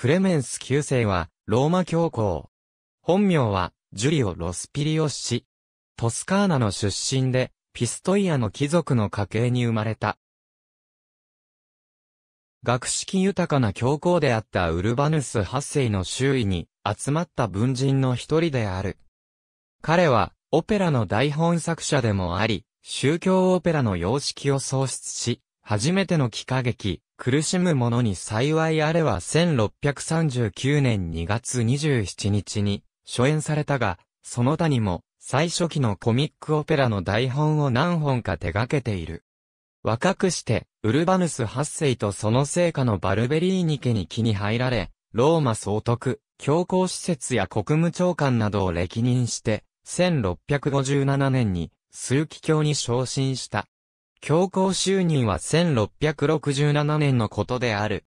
クレメンス9世は、ローマ教皇。本名は、ジュリオ・ロスピリオッシ。トスカーナの出身で、ピストイアの貴族の家系に生まれた。学識豊かな教皇であったウルバヌス8世の周囲に集まった文人の一人である。彼は、オペラの台本作者でもあり、宗教オペラの様式を創出し、初めての幾何劇、苦しむ者に幸いあれは1639年2月27日に初演されたが、その他にも最初期のコミックオペラの台本を何本か手掛けている。若くして、ウルバヌス8世とその聖火のバルベリーニ家に気に入られ、ローマ総督、教皇施設や国務長官などを歴任して、1657年に、数奇教に昇進した。教皇就任は1667年のことである。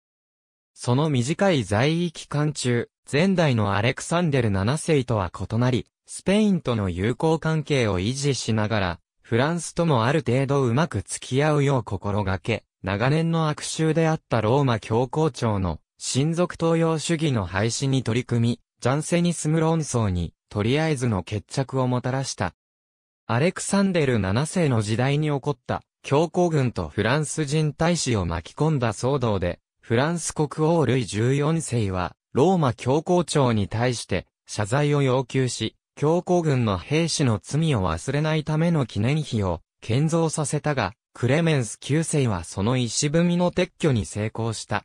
その短い在位期間中、前代のアレクサンデル7世とは異なり、スペインとの友好関係を維持しながら、フランスともある程度うまく付き合うよう心がけ、長年の悪臭であったローマ教皇庁の親族東洋主義の廃止に取り組み、ジャンセニスム論争に、とりあえずの決着をもたらした。アレクサンデル7世の時代に起こった教皇軍とフランス人大使を巻き込んだ騒動で、フランス国王ルイ14世は、ローマ教皇庁に対して、謝罪を要求し、教皇軍の兵士の罪を忘れないための記念碑を建造させたが、クレメンス9世はその石踏みの撤去に成功した。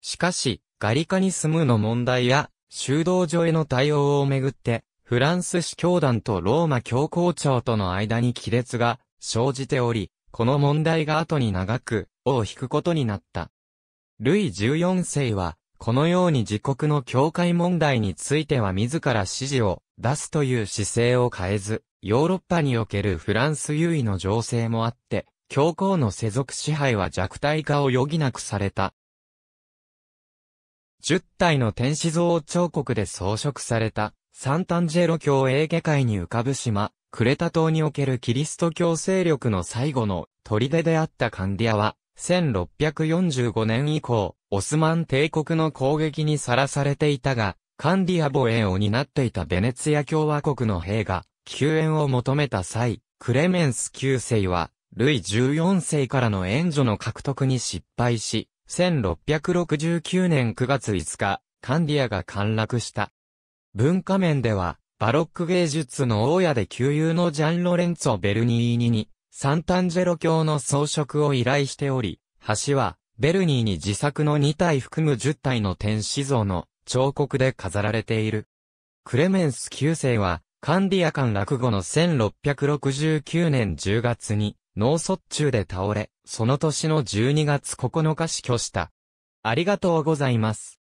しかし、ガリカに住むの問題や、修道所への対応をめぐって、フランス司教団とローマ教皇庁との間に亀裂が生じており、この問題が後に長く、尾を引くことになった。ルイ14世は、このように自国の境界問題については自ら指示を出すという姿勢を変えず、ヨーロッパにおけるフランス優位の情勢もあって、教皇の世俗支配は弱体化を余儀なくされた。10体の天使像彫刻で装飾された、サンタンジェロ教英華界に浮かぶ島、クレタ島におけるキリスト教勢力の最後の砦であったカンディアは、1645年以降、オスマン帝国の攻撃にさらされていたが、カンディア防衛を担っていたベネツィア共和国の兵が、救援を求めた際、クレメンス9世は、ルイ14世からの援助の獲得に失敗し、1669年9月5日、カンディアが陥落した。文化面では、バロック芸術の大家で旧友のジャン・ロレンツォ・ベルニーニに、サンタンジェロ教の装飾を依頼しており、橋は、ベルニーに自作の2体含む10体の天使像の彫刻で飾られている。クレメンス9世は、カンディア館落語の1669年10月に、脳卒中で倒れ、その年の12月9日死去した。ありがとうございます。